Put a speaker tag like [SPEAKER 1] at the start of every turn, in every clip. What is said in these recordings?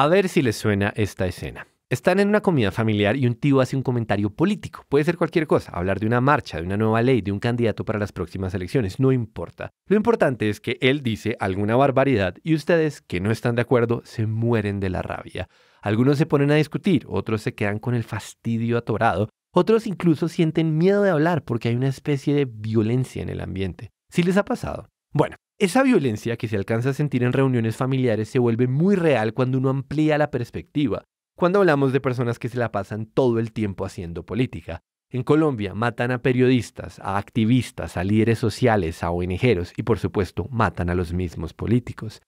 [SPEAKER 1] A ver si les suena esta escena. Están en una comida familiar y un tío hace un comentario político. Puede ser cualquier cosa, hablar de una marcha, de una nueva ley, de un candidato para las próximas elecciones, no importa. Lo importante es que él dice alguna barbaridad y ustedes, que no están de acuerdo, se mueren de la rabia. Algunos se ponen a discutir, otros se quedan con el fastidio atorado, otros incluso sienten miedo de hablar porque hay una especie de violencia en el ambiente. ¿Sí les ha pasado? Bueno, esa violencia que se alcanza a sentir en reuniones familiares se vuelve muy real cuando uno amplía la perspectiva, cuando hablamos de personas que se la pasan todo el tiempo haciendo política. En Colombia matan a periodistas, a activistas, a líderes sociales, a ONGeros y por supuesto matan a los mismos políticos.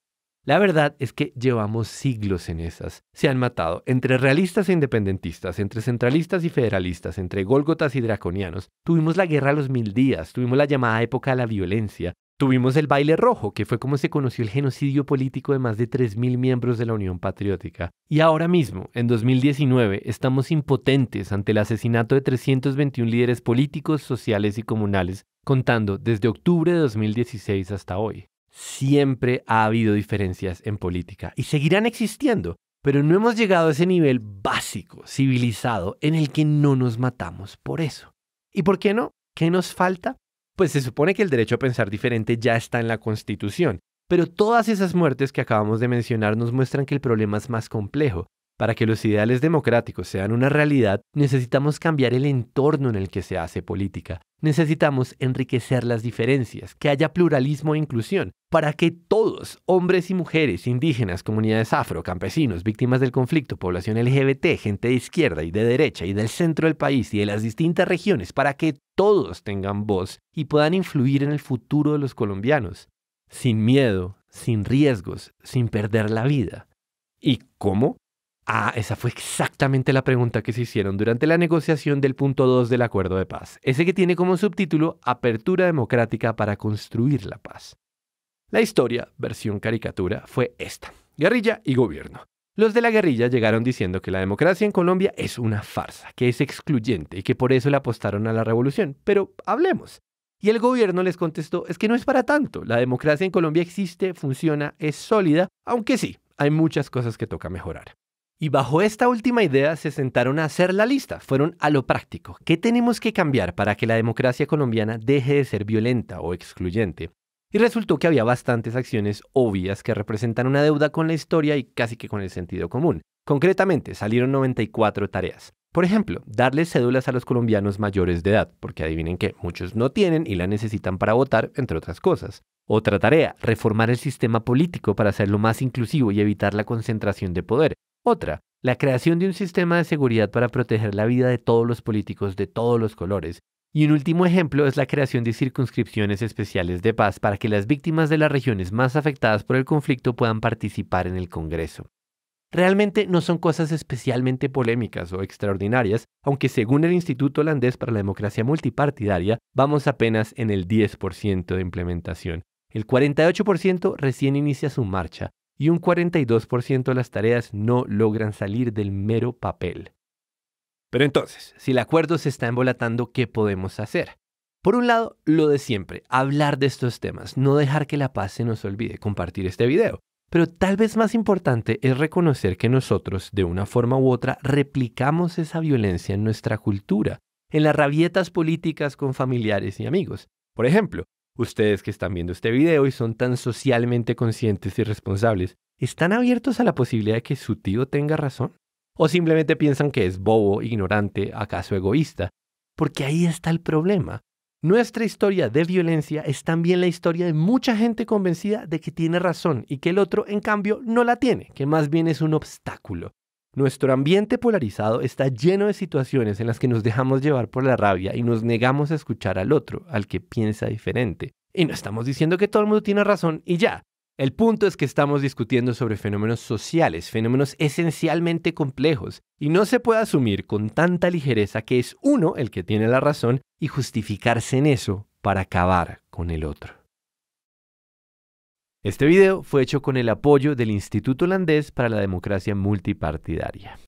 [SPEAKER 1] La verdad es que llevamos siglos en esas. Se han matado entre realistas e independentistas, entre centralistas y federalistas, entre gólgotas y draconianos. Tuvimos la guerra a los mil días, tuvimos la llamada época de la violencia, Tuvimos el baile rojo, que fue como se conoció el genocidio político de más de 3.000 miembros de la Unión Patriótica. Y ahora mismo, en 2019, estamos impotentes ante el asesinato de 321 líderes políticos, sociales y comunales, contando desde octubre de 2016 hasta hoy. Siempre ha habido diferencias en política y seguirán existiendo, pero no hemos llegado a ese nivel básico, civilizado, en el que no nos matamos por eso. ¿Y por qué no? ¿Qué nos falta? pues se supone que el derecho a pensar diferente ya está en la Constitución, pero todas esas muertes que acabamos de mencionar nos muestran que el problema es más complejo para que los ideales democráticos sean una realidad, necesitamos cambiar el entorno en el que se hace política. Necesitamos enriquecer las diferencias, que haya pluralismo e inclusión, para que todos, hombres y mujeres, indígenas, comunidades afro, campesinos, víctimas del conflicto, población LGBT, gente de izquierda y de derecha y del centro del país y de las distintas regiones, para que todos tengan voz y puedan influir en el futuro de los colombianos, sin miedo, sin riesgos, sin perder la vida. ¿Y cómo? Ah, esa fue exactamente la pregunta que se hicieron durante la negociación del punto 2 del acuerdo de paz, ese que tiene como subtítulo Apertura Democrática para Construir la Paz. La historia, versión caricatura, fue esta. Guerrilla y gobierno. Los de la guerrilla llegaron diciendo que la democracia en Colombia es una farsa, que es excluyente y que por eso le apostaron a la revolución. Pero hablemos. Y el gobierno les contestó, es que no es para tanto. La democracia en Colombia existe, funciona, es sólida, aunque sí, hay muchas cosas que toca mejorar. Y bajo esta última idea se sentaron a hacer la lista, fueron a lo práctico. ¿Qué tenemos que cambiar para que la democracia colombiana deje de ser violenta o excluyente? Y resultó que había bastantes acciones obvias que representan una deuda con la historia y casi que con el sentido común. Concretamente, salieron 94 tareas. Por ejemplo, darles cédulas a los colombianos mayores de edad, porque adivinen que muchos no tienen y la necesitan para votar, entre otras cosas. Otra tarea, reformar el sistema político para hacerlo más inclusivo y evitar la concentración de poder. Otra, la creación de un sistema de seguridad para proteger la vida de todos los políticos de todos los colores. Y un último ejemplo es la creación de circunscripciones especiales de paz para que las víctimas de las regiones más afectadas por el conflicto puedan participar en el Congreso. Realmente no son cosas especialmente polémicas o extraordinarias, aunque según el Instituto Holandés para la Democracia Multipartidaria, vamos apenas en el 10% de implementación. El 48% recién inicia su marcha y un 42% de las tareas no logran salir del mero papel. Pero entonces, si el acuerdo se está embolatando, ¿qué podemos hacer? Por un lado, lo de siempre, hablar de estos temas, no dejar que la paz se nos olvide, compartir este video. Pero tal vez más importante es reconocer que nosotros, de una forma u otra, replicamos esa violencia en nuestra cultura, en las rabietas políticas con familiares y amigos. Por ejemplo, Ustedes que están viendo este video y son tan socialmente conscientes y responsables, ¿están abiertos a la posibilidad de que su tío tenga razón? ¿O simplemente piensan que es bobo, ignorante, acaso egoísta? Porque ahí está el problema. Nuestra historia de violencia es también la historia de mucha gente convencida de que tiene razón y que el otro, en cambio, no la tiene, que más bien es un obstáculo. Nuestro ambiente polarizado está lleno de situaciones en las que nos dejamos llevar por la rabia y nos negamos a escuchar al otro, al que piensa diferente. Y no estamos diciendo que todo el mundo tiene razón y ya. El punto es que estamos discutiendo sobre fenómenos sociales, fenómenos esencialmente complejos, y no se puede asumir con tanta ligereza que es uno el que tiene la razón y justificarse en eso para acabar con el otro. Este video fue hecho con el apoyo del Instituto Holandés para la Democracia Multipartidaria.